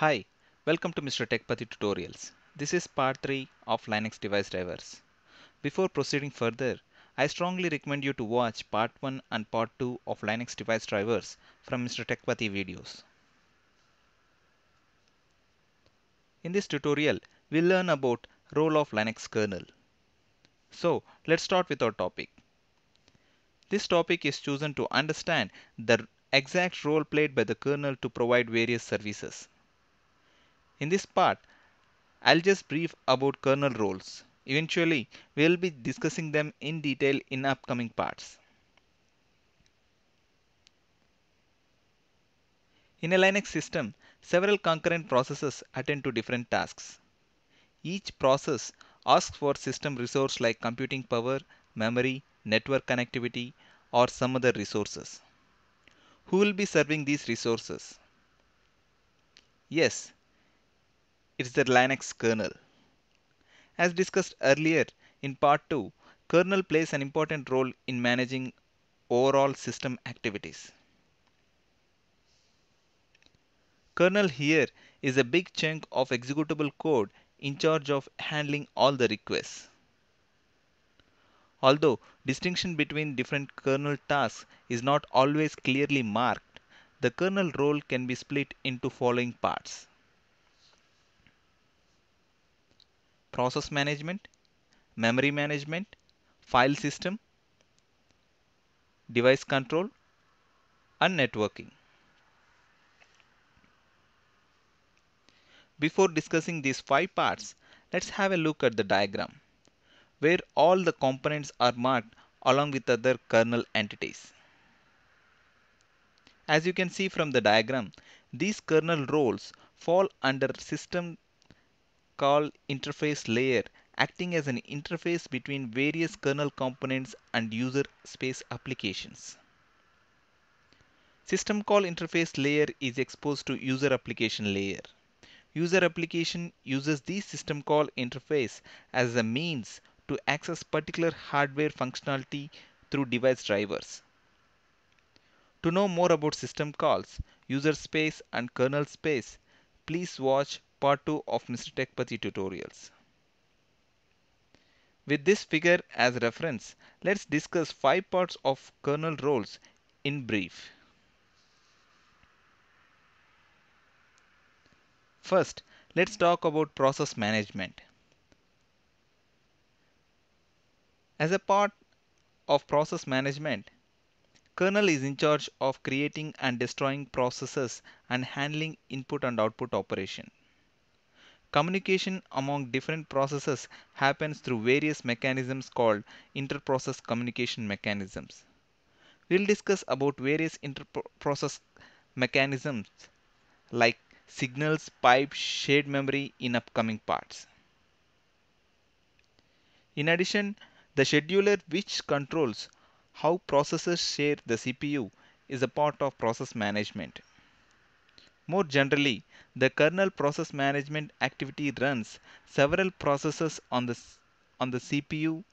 Hi, welcome to Mr. TechPathy Tutorials. This is part 3 of Linux device drivers. Before proceeding further, I strongly recommend you to watch part 1 and part 2 of Linux device drivers from Mr. TechPathy videos. In this tutorial, we'll learn about role of Linux kernel. So, let's start with our topic. This topic is chosen to understand the exact role played by the kernel to provide various services. In this part, I'll just brief about kernel roles. Eventually, we'll be discussing them in detail in upcoming parts. In a Linux system, several concurrent processes attend to different tasks. Each process asks for system resource like computing power, memory, network connectivity, or some other resources. Who will be serving these resources? Yes, it's the Linux kernel. As discussed earlier in part 2, kernel plays an important role in managing overall system activities. Kernel here is a big chunk of executable code in charge of handling all the requests. Although distinction between different kernel tasks is not always clearly marked, the kernel role can be split into following parts. process management, memory management, file system, device control, and networking. Before discussing these five parts, let's have a look at the diagram where all the components are marked along with other kernel entities. As you can see from the diagram, these kernel roles fall under system call interface layer acting as an interface between various kernel components and user space applications. System call interface layer is exposed to user application layer. User application uses the system call interface as a means to access particular hardware functionality through device drivers. To know more about system calls, user space and kernel space, please watch part 2 of Mr. Techpathy tutorials. With this figure as reference, let's discuss five parts of kernel roles in brief. First, let's talk about process management. As a part of process management, kernel is in charge of creating and destroying processes and handling input and output operation. Communication among different processes happens through various mechanisms called interprocess communication mechanisms. We'll discuss about various interprocess mechanisms like signals, pipes, shared memory in upcoming parts. In addition, the scheduler which controls how processors share the CPU is a part of process management. More generally, the kernel process management activity runs several processes on the, on the CPU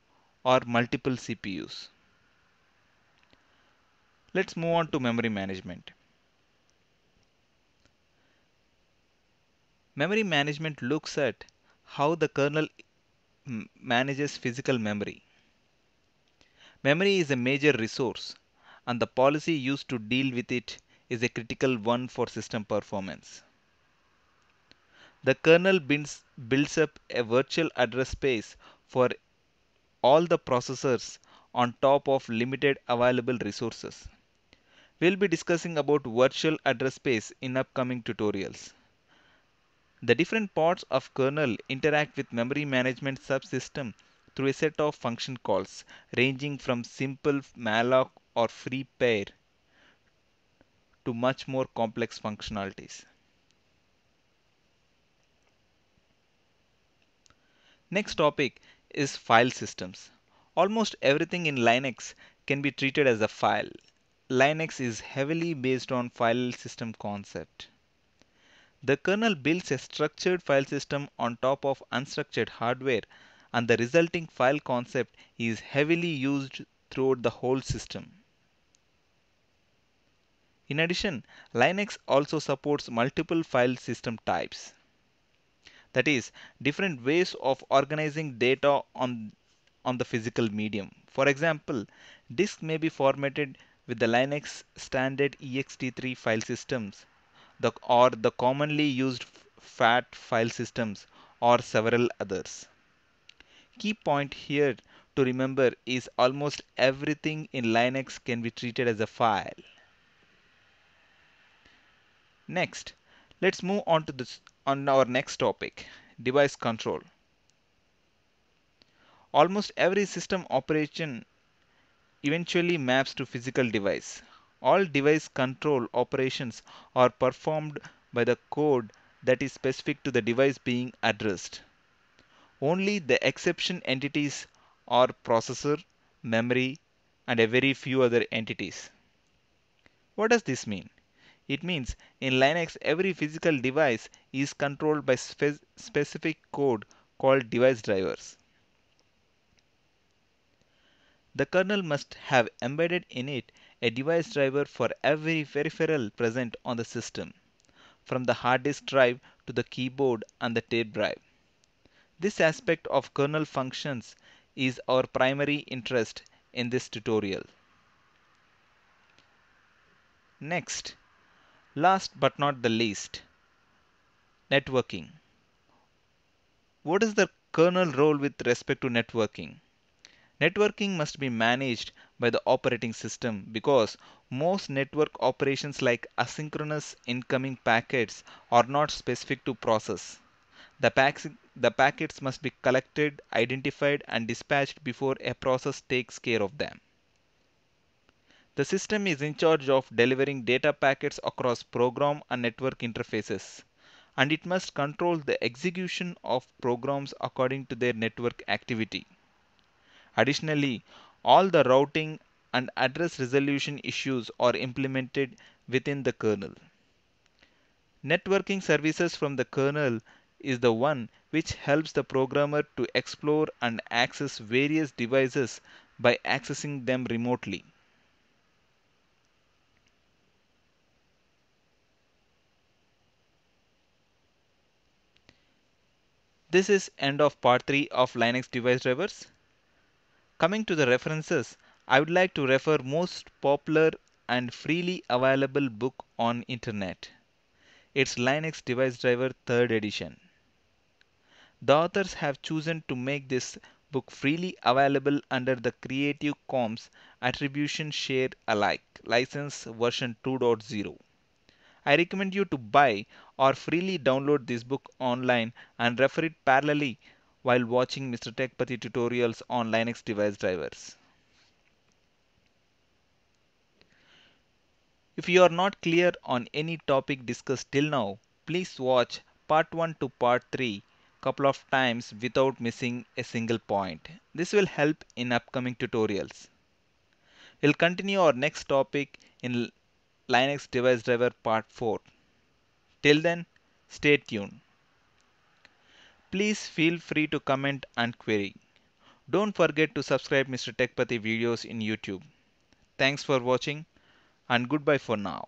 or multiple CPUs. Let's move on to memory management. Memory management looks at how the kernel manages physical memory. Memory is a major resource and the policy used to deal with it is a critical one for system performance. The kernel builds, builds up a virtual address space for all the processors on top of limited available resources. We'll be discussing about virtual address space in upcoming tutorials. The different parts of kernel interact with memory management subsystem through a set of function calls ranging from simple malloc or free pair to much more complex functionalities. Next topic is file systems. Almost everything in Linux can be treated as a file. Linux is heavily based on file system concept. The kernel builds a structured file system on top of unstructured hardware and the resulting file concept is heavily used throughout the whole system. In addition, Linux also supports multiple file system types. That is, different ways of organizing data on, on the physical medium. For example, disk may be formatted with the Linux standard ext3 file systems the, or the commonly used FAT file systems or several others. Key point here to remember is almost everything in Linux can be treated as a file. Next, let's move on to this on our next topic, device control. Almost every system operation eventually maps to physical device. All device control operations are performed by the code that is specific to the device being addressed. Only the exception entities are processor, memory, and a very few other entities. What does this mean? It means in Linux every physical device is controlled by spe specific code called device drivers. The kernel must have embedded in it a device driver for every peripheral present on the system, from the hard disk drive to the keyboard and the tape drive. This aspect of kernel functions is our primary interest in this tutorial. Next, Last but not the least, networking. What is the kernel role with respect to networking? Networking must be managed by the operating system because most network operations like asynchronous incoming packets are not specific to process. The, pack the packets must be collected, identified and dispatched before a process takes care of them. The system is in charge of delivering data packets across program and network interfaces and it must control the execution of programs according to their network activity. Additionally, all the routing and address resolution issues are implemented within the kernel. Networking services from the kernel is the one which helps the programmer to explore and access various devices by accessing them remotely. This is end of part 3 of Linux device drivers. Coming to the references, I would like to refer most popular and freely available book on internet. It's Linux Device Driver 3rd edition. The authors have chosen to make this book freely available under the Creative Commons Attribution Share Alike license version 2.0. I recommend you to buy or freely download this book online and refer it parallelly while watching Mr. Techpathy tutorials on Linux device drivers. If you are not clear on any topic discussed till now, please watch part 1 to part 3 couple of times without missing a single point. This will help in upcoming tutorials. We'll continue our next topic in Linux Device Driver Part 4. Till then, stay tuned. Please feel free to comment and query. Don't forget to subscribe Mr. Techpathy videos in YouTube. Thanks for watching and goodbye for now.